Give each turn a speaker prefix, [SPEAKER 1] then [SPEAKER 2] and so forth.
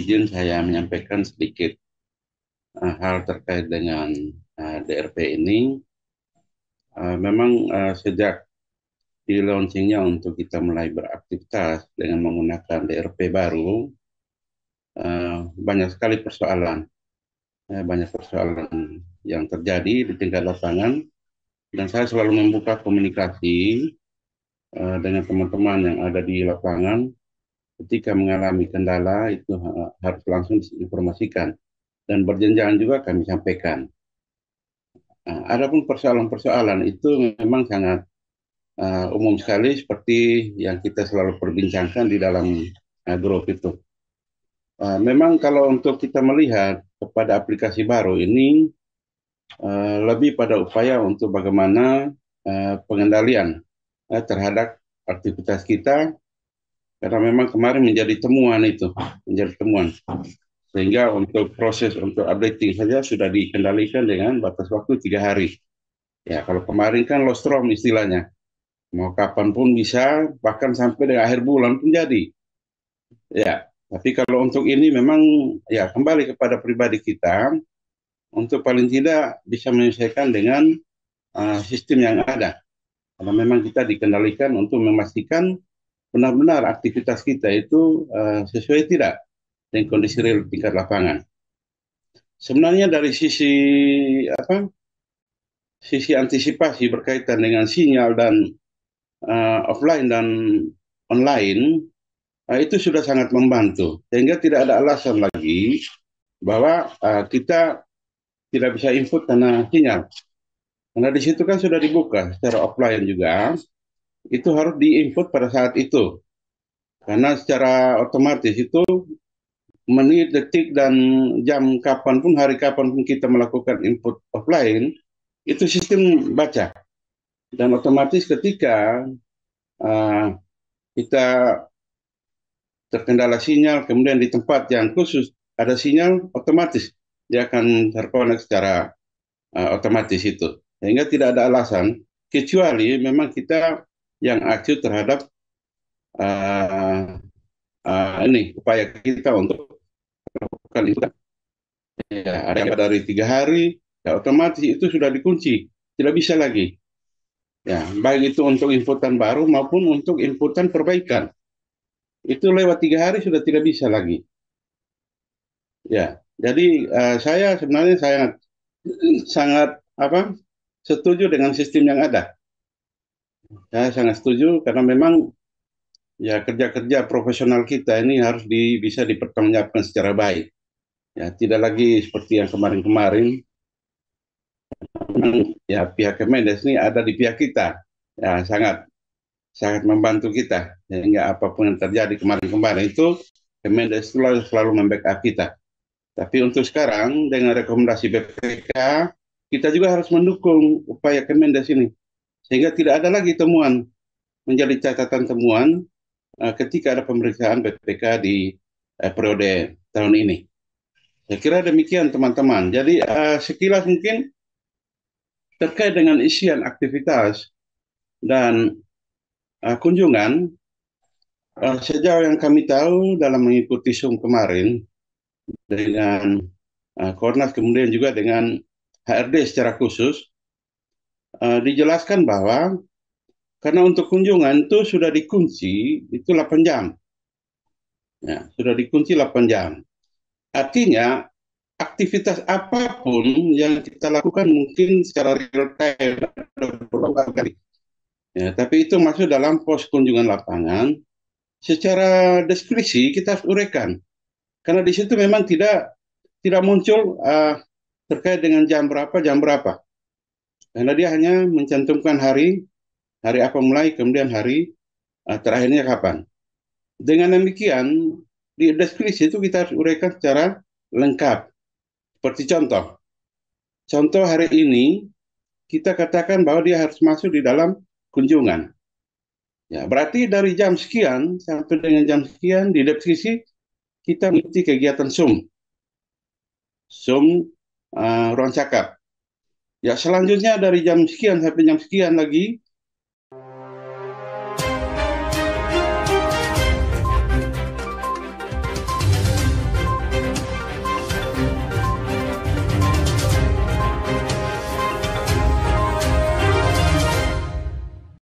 [SPEAKER 1] izin saya menyampaikan sedikit uh, hal terkait dengan uh, eh, DRP ini. Uh, memang uh, sejak di launchingnya untuk kita mulai beraktivitas dengan menggunakan DRP baru, uh, banyak sekali persoalan, uh, banyak persoalan yang terjadi di tingkat lapangan. Dan saya selalu membuka komunikasi uh, dengan teman-teman yang ada di lapangan ketika mengalami kendala itu harus langsung diinformasikan dan berjenjang juga kami sampaikan. Nah, adapun persoalan-persoalan itu memang sangat uh, umum sekali seperti yang kita selalu perbincangkan di dalam uh, grup itu. Uh, memang kalau untuk kita melihat kepada aplikasi baru ini uh, lebih pada upaya untuk bagaimana uh, pengendalian uh, terhadap aktivitas kita karena memang kemarin menjadi temuan itu menjadi temuan sehingga untuk proses untuk updating saja sudah dikendalikan dengan batas waktu tiga hari ya kalau kemarin kan lost room istilahnya mau kapan pun bisa bahkan sampai dengan akhir bulan pun jadi ya tapi kalau untuk ini memang ya kembali kepada pribadi kita untuk paling tidak bisa menyelesaikan dengan uh, sistem yang ada karena memang kita dikendalikan untuk memastikan benar-benar aktivitas kita itu uh, sesuai tidak dengan kondisi real tingkat lapangan. Sebenarnya dari sisi apa? Sisi antisipasi berkaitan dengan sinyal dan uh, offline dan online uh, itu sudah sangat membantu sehingga tidak ada alasan lagi bahwa uh, kita tidak bisa input karena sinyal. Karena di situ kan sudah dibuka secara offline juga itu harus diinput pada saat itu. Karena secara otomatis itu menit, detik, dan jam kapan pun hari kapan pun kita melakukan input offline, itu sistem baca. Dan otomatis ketika uh, kita terkendala sinyal, kemudian di tempat yang khusus ada sinyal, otomatis dia akan terkonek secara uh, otomatis itu. Sehingga tidak ada alasan, kecuali memang kita yang acu terhadap uh, uh, ini upaya kita untuk melakukan itu. Ya, ada yang ya. dari tiga hari, ya otomatis itu sudah dikunci, tidak bisa lagi. Ya, baik itu untuk inputan baru maupun untuk inputan perbaikan. Itu lewat tiga hari sudah tidak bisa lagi. Ya, jadi uh, saya sebenarnya sangat sangat apa setuju dengan sistem yang ada. Saya sangat setuju karena memang ya kerja-kerja profesional kita ini harus di, bisa dipertanggungjawabkan secara baik. Ya, tidak lagi seperti yang kemarin-kemarin. Ya, pihak Kemendes ini ada di pihak kita. Ya, sangat sangat membantu kita. Sehingga ya, apapun yang terjadi kemarin-kemarin itu Kemendes selalu, selalu membackup kita. Tapi untuk sekarang dengan rekomendasi BPK kita juga harus mendukung upaya Kemendes ini sehingga tidak ada lagi temuan menjadi catatan temuan uh, ketika ada pemeriksaan BPK di uh, periode tahun ini. Saya kira demikian teman-teman. Jadi uh, sekilas mungkin terkait dengan isian aktivitas dan uh, kunjungan uh, sejauh yang kami tahu dalam mengikuti Zoom kemarin dengan uh, Kornas kemudian juga dengan HRD secara khusus Eh, dijelaskan bahwa karena untuk kunjungan itu sudah dikunci itu 8 jam. Ya, sudah dikunci 8 jam. Artinya aktivitas apapun yang kita lakukan mungkin secara real time kali. Ya, tapi itu masuk dalam pos kunjungan lapangan. Secara deskripsi kita harus uraikan. Karena di situ memang tidak tidak muncul uh, terkait dengan jam berapa, jam berapa karena dia hanya mencantumkan hari, hari apa mulai, kemudian hari uh, terakhirnya kapan. Dengan demikian, di deskripsi itu kita harus uraikan secara lengkap. Seperti contoh, contoh hari ini kita katakan bahwa dia harus masuk di dalam kunjungan. Ya, berarti dari jam sekian sampai dengan jam sekian di deskripsi kita mengikuti kegiatan Zoom. Zoom uh, ruang cakap. Ya selanjutnya dari jam sekian sampai jam sekian lagi